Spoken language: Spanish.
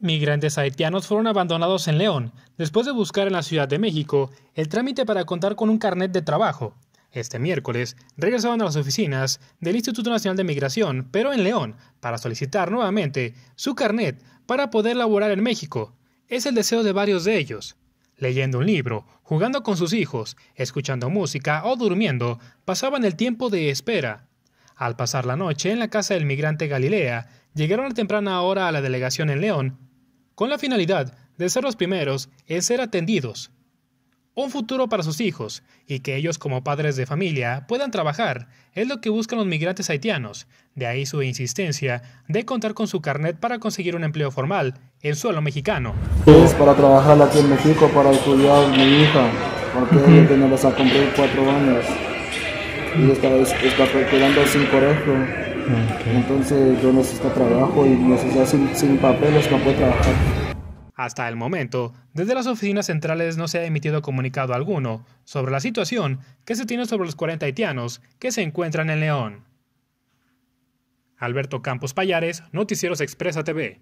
Migrantes haitianos fueron abandonados en León después de buscar en la Ciudad de México el trámite para contar con un carnet de trabajo. Este miércoles regresaron a las oficinas del Instituto Nacional de Migración, pero en León, para solicitar nuevamente su carnet para poder laborar en México. Es el deseo de varios de ellos. Leyendo un libro, jugando con sus hijos, escuchando música o durmiendo, pasaban el tiempo de espera. Al pasar la noche en la casa del migrante Galilea, llegaron a temprana hora a la delegación en León con la finalidad de ser los primeros en ser atendidos, un futuro para sus hijos y que ellos como padres de familia puedan trabajar es lo que buscan los migrantes haitianos, de ahí su insistencia de contar con su carnet para conseguir un empleo formal en suelo mexicano. Es para trabajar aquí en México para estudiar mi hija, porque cumplir cuatro años y está, está sin colegio. Entonces yo trabajo y sin, sin papeles no puedo trabajar. Hasta el momento, desde las oficinas centrales no se ha emitido comunicado alguno sobre la situación que se tiene sobre los 40 haitianos que se encuentran en León. Alberto Campos Payares, Noticieros Expresa TV.